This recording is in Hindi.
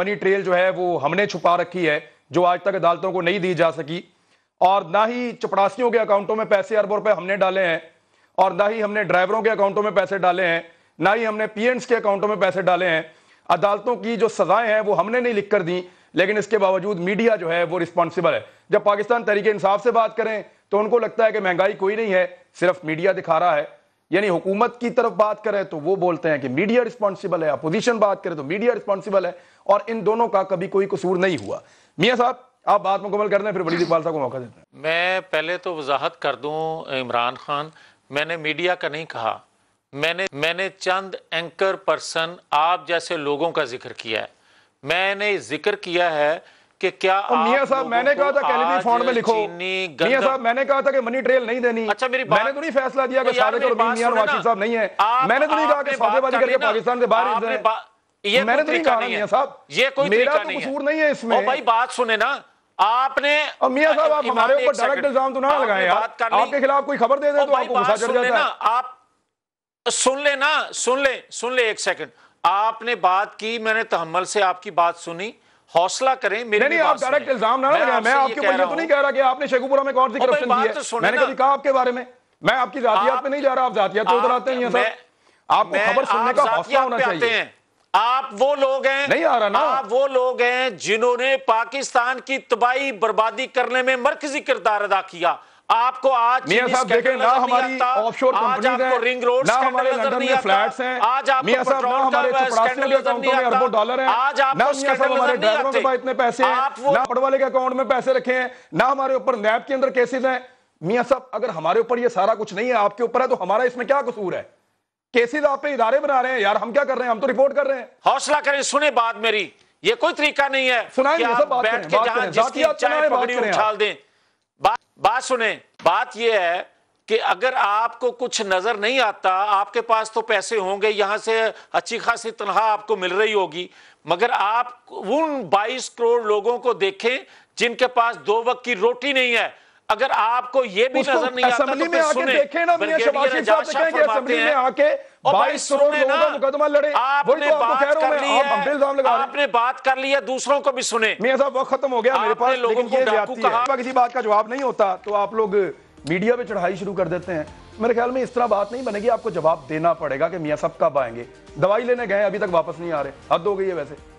मनी ट्रेल जो है वो हमने छुपा रखी है जो आज तक अदालतों को नहीं दी जा सकी और ना ही चपड़ासियों के अकाउंटों में पैसे अरबों रुपए हमने डाले हैं और ना ही हमने ड्राइवरों के अकाउंटों में पैसे डाले हैं ना ही हमने पी के अकाउंटों में पैसे डाले हैं अदालतों की जो सजाएं हैं वो हमने नहीं लिख कर दी लेकिन इसके बावजूद मीडिया जो है वो रिस्पॉन्सिबल है जब पाकिस्तान तरीके इंसाफ से बात करें तो उनको लगता है कि महंगाई कोई नहीं है सिर्फ मीडिया दिखा रहा है यानी हुकूमत की तरफ बात करें तो वो बोलते हैं कि मीडिया रिस्पॉन्सिबल है अपोजिशन बात करें तो मीडिया रिस्पॉन्सिबल है और इन दोनों का कभी कोई कसूर नहीं हुआ मियाँ साहब आप बात मुकम्मल कर लें फिर वलीद इकबाल साहब को मौका देते हैं मैं पहले तो वजाहत कर दूँ इमरान खान मैंने मीडिया का नहीं कहा मैंने मैंने चंद एंकर पर्सन आप जैसे लोगों का जिक्र किया है मैंने जिक्र किया है कि क्या तो मियां साहब मैंने कहा था कैलिबी फॉन्ड में लिखो मियां साहब मैंने कहा था कि मनी ट्रेल नहीं देनी अच्छा मेरी मैंने तो नहीं फैसला दिया तो कि सादिक और मियां वाशिद साहब नहीं है मैंने तो नहीं कहा कि सौदेबाजी करके पाकिस्तान से बाहर ये मैंने तो नहीं कहा मियां साहब ये कोई मेरा तो कसूर नहीं है इसमें भाई बात सुने ना आपने और मियां साहब आप हमारे ऊपर डायरेक्ट इल्जाम तो ना लगाए यार आपके खिलाफ कोई खबर दे दे तो आपको गुस्सा चढ़ जाता है आप सुन ले ना सुन ले सुन ले एक सेकंड आपने बात की मैंने तहमल से आपकी बात सुनी हौसला करें मेरे नहीं, आप डायरेक्ट इल्जाम ना लगाएं मैं आपके ऊपर ये तो नहीं कह रहा कि आपने शेखुपुरा में कौन सी करप्शन की तो है मैंने कभी कहा आपके बारे में मैं आपकी जातियात में नहीं जा रहा आप जातियात तो उधर आते हैं सर आपको खबर सुनने का हौसला होना चाहिए आप वो लोग हैं नहीं आ रहा ना आप वो लोग हैं जिन्होंने पाकिस्तान की तबाही बर्बादी करने में मरकजी किरदार अदा किया आपको आज देखें ना हमारी ऑफशोर कंपनीज हैं रिंग रोड ना हमारे लंदन में फ्लैट्स हैं आज आप मियां साहब ना हमारे चपरासियों के अकाउंट में अरबों डॉलर हैं ना मियां साहब हमारे ड्राइवरों के पास इतने पैसे हैं ना पड़ वाले के अकाउंट में पैसे रखे हैं ना हमारे ऊपर नैब के अंदर केसेस हैं मियां साहब अगर हमारे ऊपर ये सारा कुछ नहीं है आपके ऊपर है तो हमारा इसमें क्या कसूर है केसेस आप पे इदारे बना रहे हैं यार हम क्या कर रहे हैं हम तो रिपोर्ट कर रहे हैं हौसला करें सुने बात मेरी ये कोई तरीका नहीं है सुनाए बैठ के जहां जिसकी चाय पकड़ी उछाल दें बात सुने बात यह है कि अगर आपको कुछ नजर नहीं आता आपके पास तो पैसे होंगे यहां से अच्छी खासी तनख्वाह आपको मिल रही होगी मगर आप उन 22 करोड़ लोगों को देखें जिनके पास दो वक्त की रोटी नहीं है अगर आपको ये भी नजर नहीं आता तो में आके देखें ना मियां शबाशी साहब से कहें असेंबली में आके 22 करोड़ लोगों का मुकदमा लड़े आपने तो बात कर ली है आपने बात कर ली है दूसरों को भी सुने मियां साहब वक्त खत्म हो गया मेरे पास लोगों को डाकू कहा किसी बात का जवाब नहीं होता तो आप लोग मीडिया पे चढ़ाई शुरू कर देते हैं मेरे ख्याल में इस तरह बात नहीं बनेगी आपको जवाब देना पड़ेगा कि मियां साहब कब आएंगे दवाई लेने गए अभी तक वापस नहीं आ रहे हद हो गई है वैसे